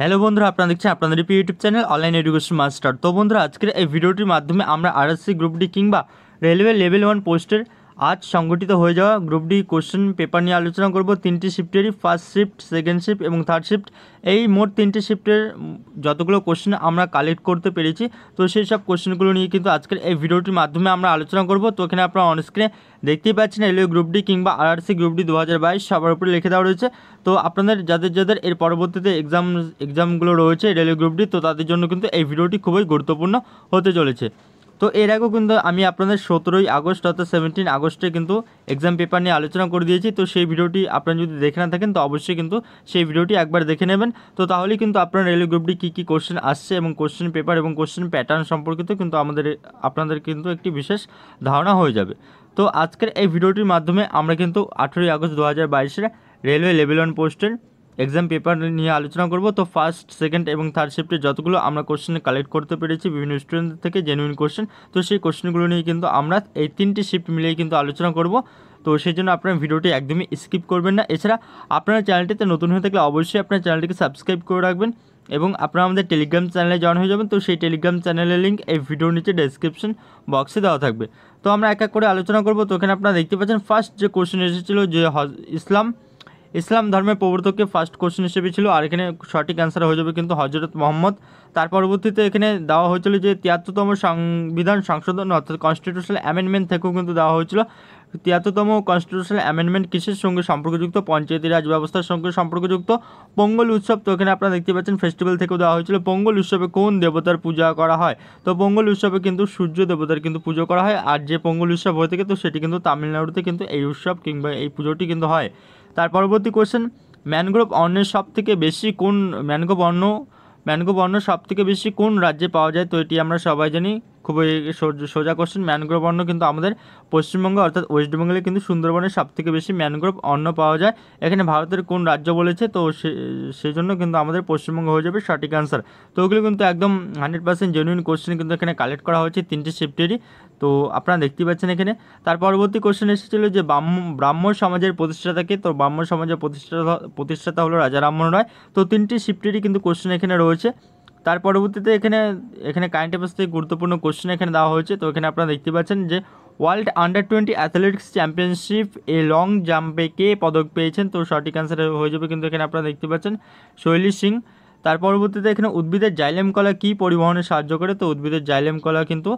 hello বন্ধুরা আপনারা দেখছেন আপনাদের প্রিয় YouTube channel online education master তো বন্ধুরা আজকের এই ভিডিওটির মাধ্যমে আমরা আরএসসি গ্রুপটি কিংবা রেলওয়ে লেভেল ওয়ান পোস্টের আজ সংগঠিত হয়ে যাওয়া গ্রুপ ডি কোশ্চেন পেপার নিয়ে আলোচনা করব তিনটি শিফটেরই ফার্স্ট শিফট সেকেন্ড শিফট এবং থার্ড শিফট এই মোট তিনটি শিফটের যতগুলো কোশ্চেন আমরা কালেক্ট করতে পেরেছি তো সেই সব কোশ্চেনগুলো নিয়ে কিন্তু আজকের এই ভিডিওটির মাধ্যমে আমরা আলোচনা করব তো এখানে আপনারা অনস্ক্রিনে দেখতেই পাচ্ছেন এলও গ্রুপ ডি কিংবা আরআরসি গ্রুপ ডি দু সবার উপরে লিখে দেওয়া রয়েছে তো আপনাদের যাদের যাদের এর পরবর্তীতে এক্সাম এক্সামগুলো রয়েছে রেলওয়ে গ্রুপ ডি তো তাদের জন্য কিন্তু এই ভিডিওটি খুবই গুরুত্বপূর্ণ হতে চলেছে তো এর আগেও কিন্তু আমি আপনাদের সতেরোই আগস্ট অর্থাৎ সেভেন্টিন আগস্টে কিন্তু এক্সাম পেপার নিয়ে আলোচনা করে দিয়েছি তো সেই ভিডিওটি আপনারা যদি দেখে না থাকেন তো অবশ্যই কিন্তু সেই ভিডিওটি একবার দেখে নেবেন তো তাহলে কিন্তু আপনার রেলওয়ে গ্রুপটি কী কী কোশ্চেন আসছে এবং কোশ্চেন পেপার এবং কোশ্চেন প্যাটার্ন সম্পর্কিত কিন্তু আমাদের আপনাদের কিন্তু একটি বিশেষ ধারণা হয়ে যাবে তো আজকের এই ভিডিওটির মাধ্যমে আমরা কিন্তু আঠেরোই আগস্ট দু হাজার বাইশের রেলওয়ে লেভেল ওয়ান পোস্টের এক্সাম পেপার নিয়ে আলোচনা করব তো ফার্স্ট সেকেন্ড এবং থার্ড শিফটে যতগুলো আমরা কোশ্চেন কালেক্ট করতে পেরেছি বিভিন্ন স্টুডেন্টদের থেকে জেনুইন কোশ্চেন তো সেই কোশ্চেনগুলো নিয়ে কিন্তু আমরা এই তিনটি শিফট মিলিয়ে কিন্তু আলোচনা করব তো সেই জন্য আপনার ভিডিওটি একদমই স্কিপ করবেন না এছাড়া আপনার চ্যানেলটিতে নতুন হয়ে থাকলে অবশ্যই আপনার চ্যানেলটিকে সাবস্ক্রাইব করে রাখবেন এবং আপনারা আমাদের টেলিগ্রাম চ্যানেলে জয়েন হয়ে যাবেন তো সেই টেলিগ্রাম চ্যানেলের লিঙ্ক এই ভিডিওর নিচে ডেসক্রিপশন বক্সে দেওয়া থাকবে তো আমরা এক এক করে আলোচনা করব তো এখানে আপনারা দেখতে পাচ্ছেন ফার্স্ট যে কোশ্চেন এসেছিলো যে ইসলাম ইসলাম ধর্মের প্রবর্তককে ফার্স্ট কোশ্চেন হিসেবে ছিল আর এখানে সঠিক অ্যান্সার হয়ে যাবে কিন্তু হজরত মোহাম্মদ তার পরবর্তীতে এখানে দেওয়া হয়েছিল যে তিয়াত্তরতম সংবিধান সংশোধন অর্থাৎ কনস্টিটিউশনাল অ্যামেন্ডমেন্ট থেকেও কিন্তু দেওয়া হয়েছিল তিয়াত্তরতম কনস্টিটিউশনাল অ্যামেন্ডমেন্ট কিসের সঙ্গে সম্পর্কযুক্ত পঞ্চায়েতি রাজ ব্যবস্থার সঙ্গে সম্পর্কযুক্ত পঙ্গল উৎসব তো এখানে আপনারা দেখতে পাচ্ছেন ফেস্টিভ্যাল থেকে দেওয়া হয়েছিল পঙ্গল উৎসবে কোন দেবতার পূজা করা হয় তো পঙ্গল উৎসবে কিন্তু সূর্য দেবতার কিন্তু পুজো করা হয় আর যে পঙ্গল উৎসব হয়ে থাকে তো সেটি কিন্তু তামিলনাড়ুতে কিন্তু এই উৎসব কিংবা এই পুজোটি কিন্তু হয় তার পরবর্তী কোশ্চেন ম্যানগ্রোভ অন্যের সব থেকে বেশি কোন ম্যানগ্রোভ অন্য ম্যানগ্রোভ অন্য সব থেকে বেশি কোন রাজ্যে পাওয়া যায় তো এটি আমরা সবাই জানি খুবই সোজা কোশ্চেন ম্যানগ্রোভ অন্য কিন্তু আমাদের পশ্চিমবঙ্গে অর্থাৎ ওয়েস্ট বেঙ্গলে কিন্তু সুন্দরবনের সবথেকে বেশি ম্যানগ্রোভ অন্য পাওয়া যায় এখানে ভারতের কোন রাজ্য বলেছে তো সেই জন্য কিন্তু আমাদের পশ্চিমবঙ্গ হয়ে যাবে সঠিক অ্যান্সার তো ওগুলো কিন্তু একদম হান্ড্রেড পার্সেন্ট জেনুইন কোশ্চেন কিন্তু এখানে কালেক্ট করা হয়েছে তিনটি শিফটেরই তো আপনারা দেখতেই পাচ্ছেন এখানে তার পরবর্তী কোশ্চেন এসেছিল যে ব্রাহ্ম সমাজের প্রতিষ্ঠাতাকে তো ব্রাহ্ম সমাজের প্রতিষ্ঠাতা প্রতিষ্ঠাতা হলো রাজা রামমোহন রায় তো তিনটি শিফটেরই কিন্তু কোশ্চেন এখানে রয়েছে তার পরবর্তীতে এখানে এখানে কারেন্ট অ্যাফেয়ার্স থেকে গুরুত্বপূর্ণ কোশ্চেন এখানে দেওয়া হয়েছে তো এখানে আপনারা দেখতে পাচ্ছেন যে world under twenty athletics championship এ লং জাম্পে কে পদক পেয়েছেন তো সঠিক অ্যান্সার হয়ে যাবে কিন্তু এখানে আপনারা দেখতে পাচ্ছেন শৈলী সিং তার পরবর্তীতে এখানে উদ্ভিদের জাইলেম কলা কী পরিবহনে সাহায্য করে তো উদ্ভিদের জাইলেম কলা কিন্তু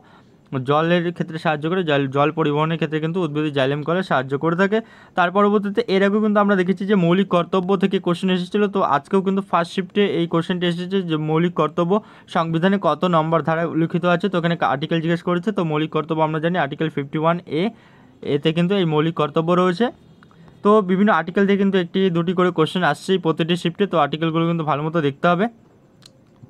জলের ক্ষেত্রে সাহায্য করে জল জল পরিবহনের ক্ষেত্রে কিন্তু উদ্ভিদের জাইলেম কলে সাহায্য করে থাকে তার পরবর্তীতে এর আগেও কিন্তু আমরা দেখেছি যে মৌলিক কর্তব্য থেকে কোশ্চেন এসেছিলো তো আজকেও কিন্তু ফার্স্ট শিফটে এই কোশ্চেনটি এসেছে যে মৌলিক কর্তব্য সংবিধানে কত নম্বর ধারায় উল্লিখিত আছে তো ওখানে আর্টিকেল জিজ্ঞেস করেছে তো মৌলিক কর্তব্য আমরা জানি আর্টিকেল ফিফটি ওয়ান এ এতে কিন্তু এই মৌলিক কর্তব্য রয়েছে তো বিভিন্ন আর্টিকেল দিয়ে কিন্তু একটি দুটি করে কোশ্চেন আসছেই প্রতিটি শিফটে তো আর্টিকেলগুলো কিন্তু ভালো মতো দেখতে হবে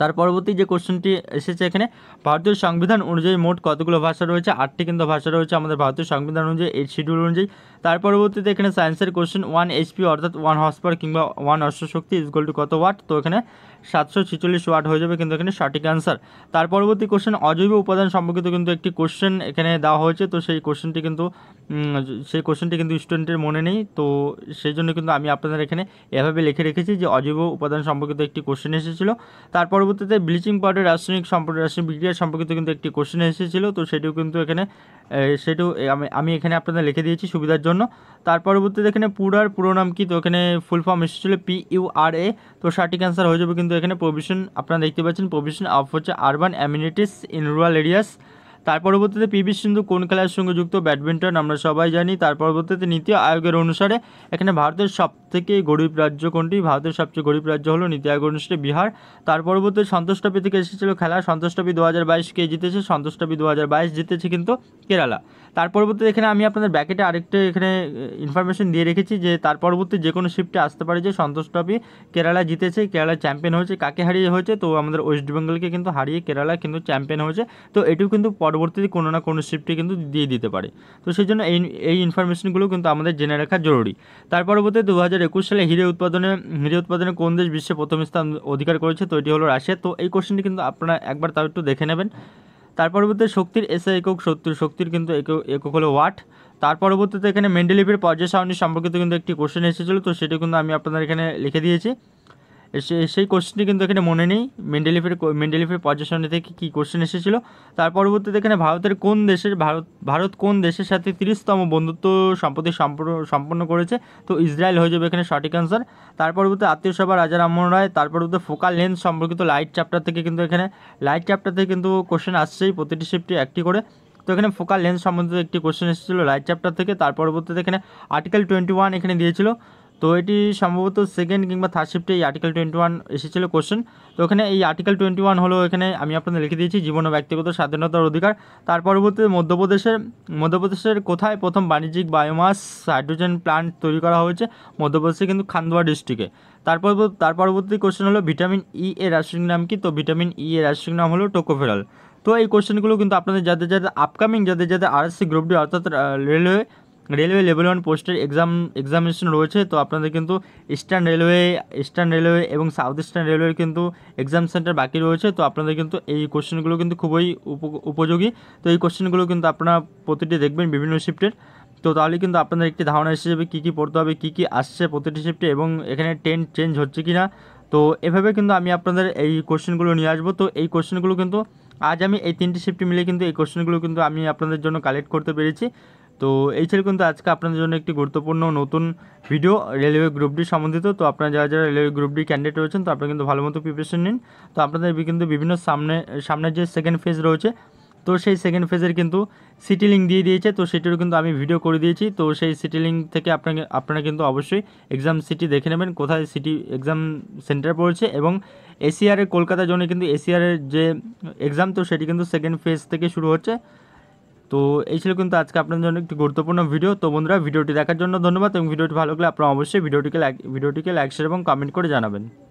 তার পরবর্তী যে কোশ্চেনটি এসেছে এখানে ভারতীয় সংবিধান অনুযায়ী মোট কতগুলো ভাষা রয়েছে আটটি কিন্তু ভাষা রয়েছে আমাদের ভারতীয় সংবিধান অনুযায়ী এই শিডিউল অনুযায়ী তার পরবর্তীতে এখানে সায়েন্সের কোশ্চেন ওয়ান এইচপি অর্থাৎ ওয়ান হসপার কিংবা ওয়ান অশ্বশক্তি ইজগোল টু কত ওয়াট তো এখানে সাতশো ছিচল্লিশ ওয়াট হয়ে যাবে কিন্তু এখানে সঠিক অ্যান্সার তার পরবর্তী কোশ্চেন অজৈব উপাদান সম্পর্কিত কিন্তু একটি কোশ্চেন এখানে দেওয়া হয়েছে তো সেই কোশ্চেনটি কিন্তু সেই কোশ্চেনটি কিন্তু স্টুডেন্টের মনে নেই তো সেই জন্য কিন্তু আমি আপনাদের এখানে এভাবে লিখে রেখেছি যে অজৈব উপাদান সম্পর্কিত একটি কোশ্চেন এসেছিলো তারপর পরবর্তীতে ব্লিচিং পাউডার রাসায়নিক সম্পর্কে রাসায়নিক বিক্রিয়া সম্পর্কিত কিন্তু একটি কোশ্চেন এসেছিল তো সেটিও কিন্তু এখানে সেটিও আমি আমি এখানে আপনাদের লিখে দিয়েছি সুবিধার জন্য তার পরবর্তীতে এখানে পুরার পুরো নাম কি তো এখানে ফুল ফর্ম এসেছিল পি ইউ আর এ তো সার্টিক অ্যান্সার হয়ে যাবে কিন্তু এখানে প্রভিশন আপনারা দেখতে পাচ্ছেন প্রভিশন অফ হচ্ছে urban amenities in rural areas তার পরবর্তীতে পিভি সিন্ধু কোন খেলার সঙ্গে যুক্ত ব্যাডমিন্টন আমরা সবাই জানি তার পরবর্তীতে নীতি আয়োগের অনুসারে এখানে ভারতের সবথেকে গরিব রাজ্য কোনটি ভারতের সবচেয়ে গরিব রাজ্য হলো নীতি আয়োগ অনুসারে বিহার তার পরবর্তী সন্তোষ্টপি থেকে এসেছিল খেলা সন্তোষ ট্রফি দু হাজার বাইশ কে জিতেছে ট্রফি দু হাজার বাইশ জিতেছে কিন্তু কেরালা তার পরবর্তীতে এখানে আমি আপনাদের ব্যাকেটে আরেকটা এখানে ইনফরমেশন দিয়ে রেখেছি যে তার পরবর্তী যে কোনো শিফটে আসতে পারে যে সন্তোষ ট্রফি কেরালা জিতেছে কেরালা চ্যাম্পিয়ন হয়েছে কাকে হারিয়ে হয়েছে তো আমাদের ওয়েস্ট বেঙ্গলকে কিন্তু হারিয়ে কেরালা কিন্তু চ্যাম্পিয়ন হয়েছে তো এটিও কিন্তু পর পরবর্তীতে কোনো না কোনো শিফটে কিন্তু দিয়ে দিতে পারে তো সেই জন্য এই এই ইনফরমেশনগুলো কিন্তু আমাদের জেনে রাখা জরুরি তার পরবর্তীতে দু হাজার একুশ সালে হিরে উৎপাদনে হিরে উৎপাদনে কোন দেশ বিশ্বে প্রথম স্থান অধিকার করেছে তো এটি হলো রাশিয়া তো এই কোশ্চেনটি কিন্তু আপনারা একবার তাও একটু দেখে নেবেন তার পরবর্তীতে শক্তির এসে একক সত্তর শক্তির কিন্তু একক হলো ওয়াট তার পরবর্তীতে এখানে মেন্ডেলিপের পর্যায় সারণী সম্পর্কিত কিন্তু একটি কোশ্চেন এসেছিলো তো সেটি কিন্তু আমি আপনাদের এখানে লিখে দিয়েছি সেই কোশ্চেনটি কিন্তু এখানে মনে নেই মেন্ডেলিফের মেন্ডেলিফের পর্যাসনে থেকে কী কোশ্চেন এসেছিল তার পরবর্তীতে এখানে ভারতের কোন দেশের ভারত ভারত কোন দেশের সাথে তিরিশতম বন্ধুত্ব সম্প্রতি সম্পন্ন করেছে তো ইসরায়েল হয়ে যাবে এখানে সঠিক অ্যান্সার তার পরবর্তী আত্মীয় সভা রাজা রামমোহন রায় তার পরবর্তী ফোকাল লেন্স সম্পর্কিত লাইট চ্যাপ্টার থেকে কিন্তু এখানে লাইট চ্যাপ্টার থেকে কিন্তু কোশ্চেন আসছেই প্রতিটি শিফটে একটি করে তো এখানে ফোকাল লেন্স সম্বন্ধিত একটি কোশ্চেন এসেছিলো লাইট চ্যাপ্টার থেকে তার পরবর্তীতে এখানে আর্টিকেল টোয়েন্টি ওয়ান এখানে দিয়েছিল তো এটি সম্ভবত সেকেন্ড কিংবা থার্ড শিফটে এই আর্টিকেল টোয়েন্টি ওয়ান এসেছিলো কোশ্চেন তো এখানে এই আর্টিকেল টোয়েন্টি ওয়ান হলো এখানে আমি আপনাদের লিখে দিয়েছি জীবন ও ব্যক্তিগত স্বাধীনতার অধিকার তার পরবর্তীতে মধ্যপ্রদেশের মধ্যপ্রদেশের কোথায় প্রথম বাণিজ্যিক বায়োমাস হাইড্রোজেন প্লান্ট তৈরি করা হয়েছে মধ্যপ্রদেশে কিন্তু খান্দোয়া ডিস্ট্রিক্টে তারপর তার পরবর্তী কোশ্চেন হলো ভিটামিন ই e এর রাষ্ট্রিক নাম কি তো ভিটামিন ই e এর রাষ্ট্রিক নাম হলো টোকোফেরাল তো এই কোশ্চেনগুলো কিন্তু আপনাদের যাদের যাদের আপকামিং যাদের যাদের আর এস সি গ্রুপটি অর্থাৎ রেলওয়ে রেলওয়ে লেভেল ওয়ান পোস্টের এক্সাম এক্সামিনেশন রয়েছে তো আপনাদের কিন্তু ইস্টার্ন রেলওয়ে ইস্টার্ন রেলওয়ে এবং সাউথ ইস্টার্ন রেলওয়ের কিন্তু এক্সাম সেন্টার বাকি রয়েছে তো আপনাদের কিন্তু এই কোশ্চেনগুলো কিন্তু খুবই উপযোগী তো এই কোশ্চেনগুলো কিন্তু আপনারা প্রতিটি দেখবেন বিভিন্ন শিফটের তো তাহলে কিন্তু আপনাদের একটি ধারণা এসে যাবে কী কী পড়তে হবে কী কী আসছে প্রতিটি শিফটে এবং এখানে ট্রেন চেঞ্জ হচ্ছে কি না তো এভাবে কিন্তু আমি আপনাদের এই কোশ্চেনগুলো নিয়ে আসবো তো এই কোশ্চেনগুলো কিন্তু আজ আমি এই তিনটি শিফটে মিলে কিন্তু এই কোশ্চেনগুলো কিন্তু আমি আপনাদের জন্য কালেক্ট করতে পেরেছি তো এই ছিল কিন্তু আজকে আপনাদের জন্য একটি গুরুত্বপূর্ণ নতুন ভিডিও রেলওয়ে গ্রুপটি সম্বন্ধিত তো আপনারা যারা যারা রেলওয়ে গ্রুপটি ক্যান্ডিডেট রয়েছেন তো আপনারা কিন্তু ভালো মতো প্রিপারেশন নিন তো আপনাদের কিন্তু বিভিন্ন সামনে সামনের যে সেকেন্ড ফেজ রয়েছে তো সেই সেকেন্ড ফেজের কিন্তু সিটি লিঙ্ক দিয়ে দিয়েছে তো সেটিরও কিন্তু আমি ভিডিও করে দিয়েছি তো সেই সিটি লিঙ্ক থেকে আপনাকে আপনারা কিন্তু অবশ্যই এক্সাম সিটি দেখে নেবেন কোথায় সিটি এক্সাম সেন্টার পড়েছে এবং এসিআরের কলকাতার জন্য কিন্তু এসিআরের যে এক্সাম তো সেটি কিন্তু সেকেন্ড ফেজ থেকে শুরু হচ্ছে তো এই ছিল কিন্তু আজকে আপনার জন্য একটি গুরুত্বপূর্ণ ভিডিও তো বন্ধুরা ভিডিওটি দেখার জন্য ধন্যবাদ এবং ভিডিওটি ভালো লাগলে আপনারা অবশ্যই ভিডিওটিকে লাইক ভিডিওটিকে লাইক শেয়ার এবং কমেন্ট করে জানাবেন